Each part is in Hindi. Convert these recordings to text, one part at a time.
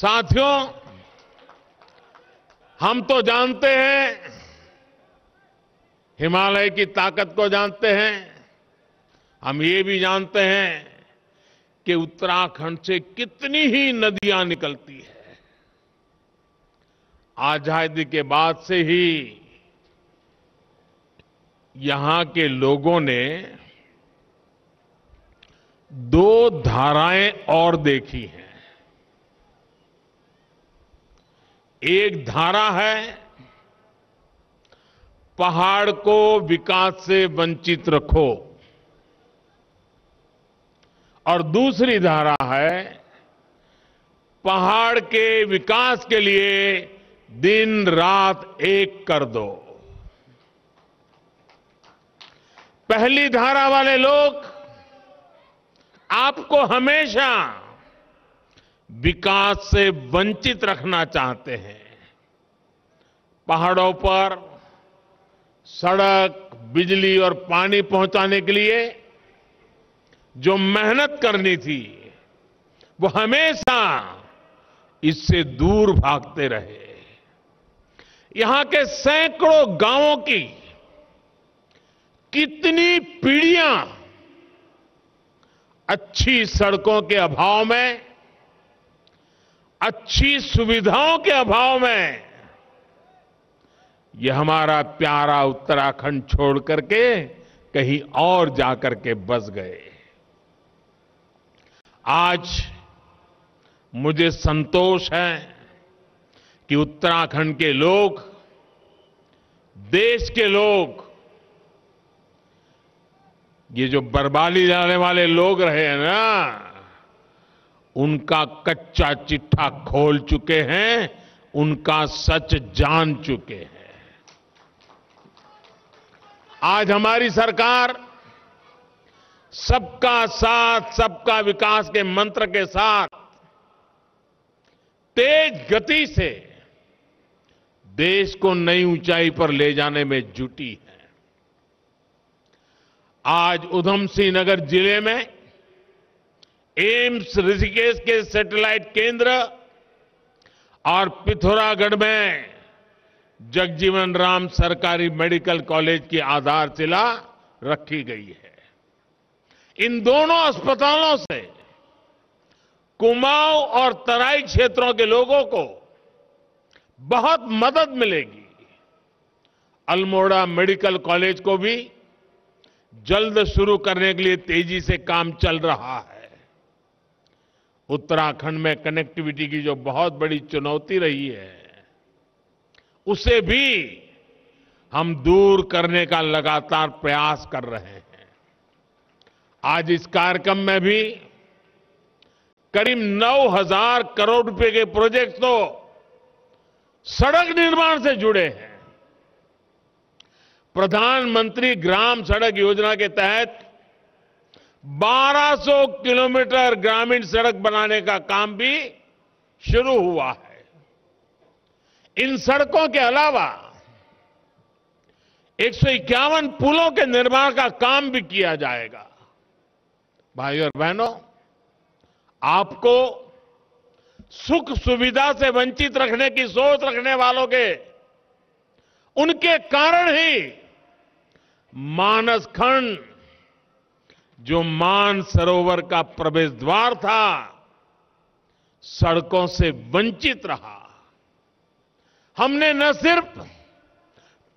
साथियों हम तो जानते हैं हिमालय की ताकत को जानते हैं हम ये भी जानते हैं कि उत्तराखंड से कितनी ही नदियां निकलती है आजादी के बाद से ही यहां के लोगों ने दो धाराएं और देखी हैं एक धारा है पहाड़ को विकास से वंचित रखो और दूसरी धारा है पहाड़ के विकास के लिए दिन रात एक कर दो पहली धारा वाले लोग आपको हमेशा विकास से वंचित रखना चाहते हैं पहाड़ों पर सड़क बिजली और पानी पहुंचाने के लिए जो मेहनत करनी थी वो हमेशा इससे दूर भागते रहे यहां के सैकड़ों गांवों की कितनी पीढ़ियां अच्छी सड़कों के अभाव में अच्छी सुविधाओं के अभाव में यह हमारा प्यारा उत्तराखंड छोड़ करके कहीं और जाकर के बस गए आज मुझे संतोष है कि उत्तराखंड के लोग देश के लोग ये जो बर्बादी जाने वाले लोग रहे हैं ना उनका कच्चा चिट्ठा खोल चुके हैं उनका सच जान चुके हैं आज हमारी सरकार सबका साथ सबका विकास के मंत्र के साथ तेज गति से देश को नई ऊंचाई पर ले जाने में जुटी है आज उधम सिंह नगर जिले में एम्स ऋषिकेश के सैटेलाइट केंद्र और पिथौरागढ़ में जगजीवन राम सरकारी मेडिकल कॉलेज की आधारशिला रखी गई है इन दोनों अस्पतालों से कुमाऊं और तराई क्षेत्रों के लोगों को बहुत मदद मिलेगी अल्मोड़ा मेडिकल कॉलेज को भी जल्द शुरू करने के लिए तेजी से काम चल रहा है उत्तराखंड में कनेक्टिविटी की जो बहुत बड़ी चुनौती रही है उसे भी हम दूर करने का लगातार प्रयास कर रहे हैं आज इस कार्यक्रम में भी करीब 9000 करोड़ रुपए के प्रोजेक्ट तो सड़क निर्माण से जुड़े हैं प्रधानमंत्री ग्राम सड़क योजना के तहत 1200 किलोमीटर ग्रामीण सड़क बनाने का काम भी शुरू हुआ है इन सड़कों के अलावा एक पुलों के निर्माण का काम भी किया जाएगा भाई और बहनों आपको सुख सुविधा से वंचित रखने की सोच रखने वालों के उनके कारण ही मानस खंड जो मान सरोवर का प्रवेश द्वार था सड़कों से वंचित रहा हमने न सिर्फ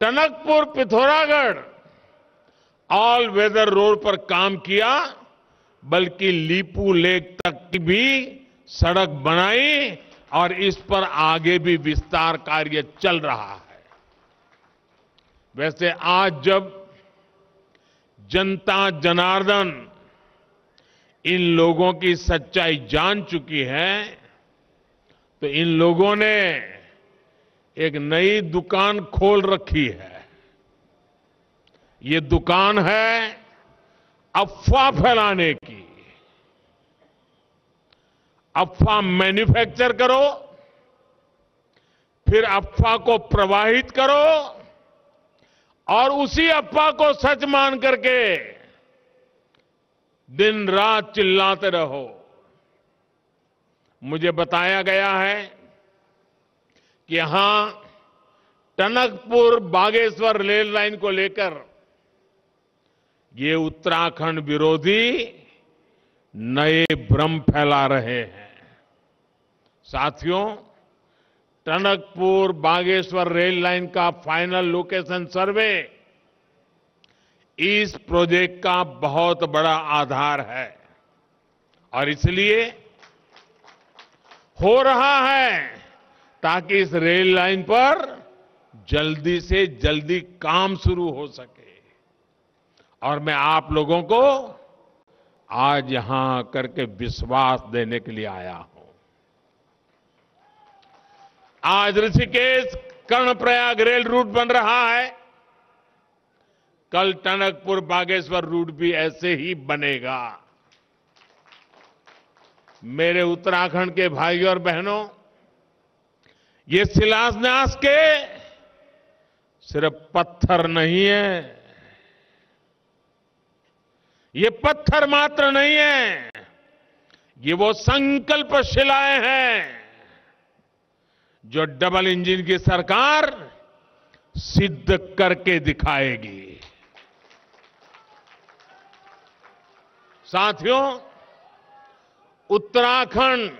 Tanakpur Pithoragarh all weather road पर काम किया बल्कि लीपू लेक तक की भी सड़क बनाई और इस पर आगे भी विस्तार कार्य चल रहा है वैसे आज जब जनता जनार्दन इन लोगों की सच्चाई जान चुकी है तो इन लोगों ने एक नई दुकान खोल रखी है ये दुकान है अफवाह फैलाने की अफवाह मैन्युफैक्चर करो फिर अफवाह को प्रवाहित करो और उसी अफवाह को सच मान करके दिन रात चिल्लाते रहो मुझे बताया गया है कि यहां टनकपुर बागेश्वर रेल लाइन को लेकर ये उत्तराखंड विरोधी नए भ्रम फैला रहे हैं साथियों टनकपुर बागेश्वर रेल लाइन का फाइनल लोकेशन सर्वे इस प्रोजेक्ट का बहुत बड़ा आधार है और इसलिए हो रहा है ताकि इस रेल लाइन पर जल्दी से जल्दी काम शुरू हो सके और मैं आप लोगों को आज यहां करके विश्वास देने के लिए आया हूं आज ऋषिकेश कर्णप्रयाग रेल रूट बन रहा है कल टनकपुर बागेश्वर रूट भी ऐसे ही बनेगा मेरे उत्तराखंड के भाई और बहनों ये शिलान्यास के सिर्फ पत्थर नहीं है ये पत्थर मात्र नहीं है ये वो संकल्प शिलाएं हैं जो डबल इंजन की सरकार सिद्ध करके दिखाएगी साथियों उत्तराखंड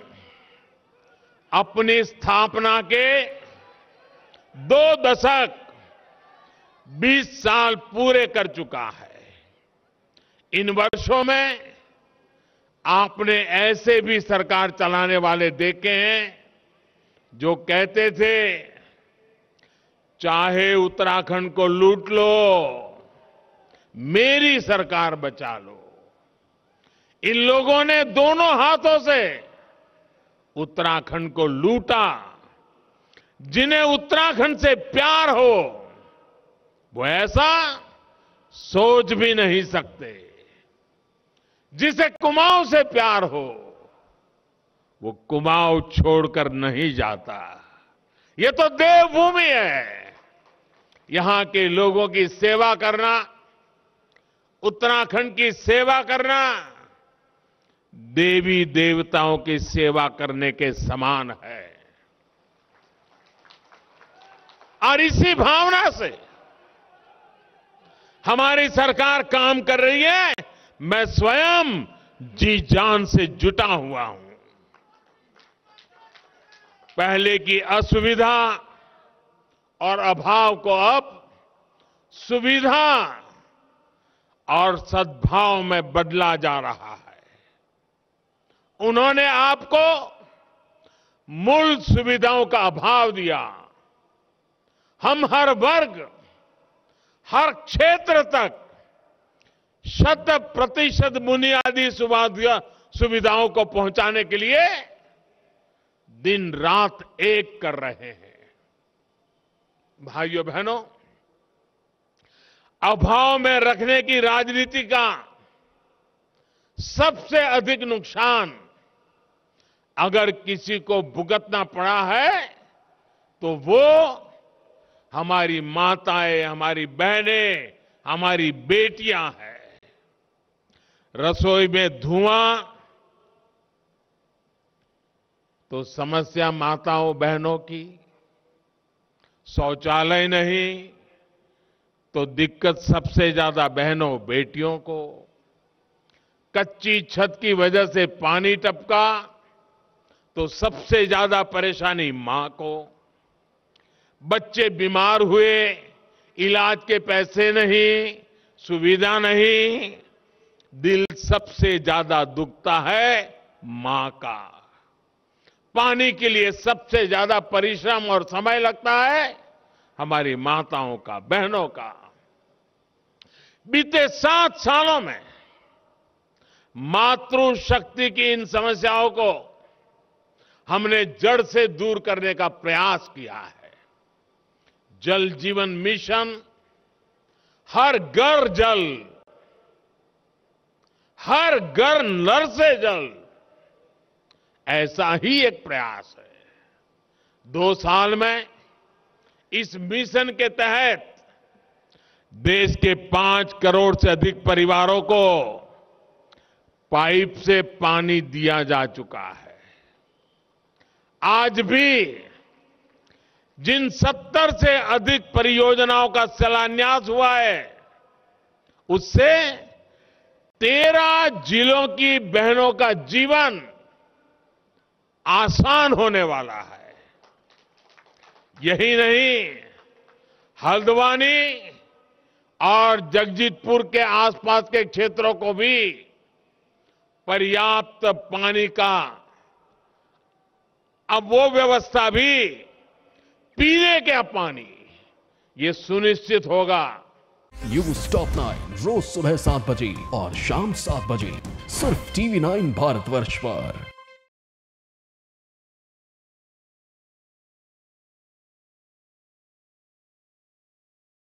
अपनी स्थापना के दो दशक 20 साल पूरे कर चुका है इन वर्षों में आपने ऐसे भी सरकार चलाने वाले देखे हैं जो कहते थे चाहे उत्तराखंड को लूट लो मेरी सरकार बचा लो इन लोगों ने दोनों हाथों से उत्तराखंड को लूटा जिन्हें उत्तराखंड से प्यार हो वो ऐसा सोच भी नहीं सकते जिसे कुमाऊं से प्यार हो वो कुमाऊं छोड़कर नहीं जाता ये तो देवभूमि है यहां के लोगों की सेवा करना उत्तराखंड की सेवा करना देवी देवताओं की सेवा करने के समान है और इसी भावना से हमारी सरकार काम कर रही है मैं स्वयं जी जान से जुटा हुआ हूं पहले की असुविधा और अभाव को अब सुविधा और सद्भाव में बदला जा रहा है उन्होंने आपको मूल सुविधाओं का अभाव दिया हम हर वर्ग हर क्षेत्र तक शत प्रतिशत बुनियादी सुविधाओं को पहुंचाने के लिए दिन रात एक कर रहे हैं भाइयों बहनों अभाव में रखने की राजनीति का सबसे अधिक नुकसान अगर किसी को भुगतना पड़ा है तो वो हमारी माताएं हमारी बहनें हमारी बेटियां हैं रसोई में धुआं तो समस्या माताओं बहनों की शौचालय नहीं तो दिक्कत सबसे ज्यादा बहनों बेटियों को कच्ची छत की वजह से पानी टपका तो सबसे ज्यादा परेशानी मां को बच्चे बीमार हुए इलाज के पैसे नहीं सुविधा नहीं दिल सबसे ज्यादा दुखता है मां का पानी के लिए सबसे ज्यादा परिश्रम और समय लगता है हमारी माताओं का बहनों का बीते सात सालों में मातृशक्ति की इन समस्याओं को हमने जड़ से दूर करने का प्रयास किया है जल जीवन मिशन हर घर जल हर घर नर से जल ऐसा ही एक प्रयास है दो साल में इस मिशन के तहत देश के पांच करोड़ से अधिक परिवारों को पाइप से पानी दिया जा चुका है आज भी जिन सत्तर से अधिक परियोजनाओं का शिलान्यास हुआ है उससे तेरह जिलों की बहनों का जीवन आसान होने वाला है यही नहीं हल्द्वानी और जगजीतपुर के आसपास के क्षेत्रों को भी पर्याप्त पानी का अब वो व्यवस्था भी पीने का पानी ये सुनिश्चित होगा यू स्टॉप नाइन रोज सुबह सात बजे और शाम सात बजे सिर्फ टीवी नाइन भारतवर्ष पर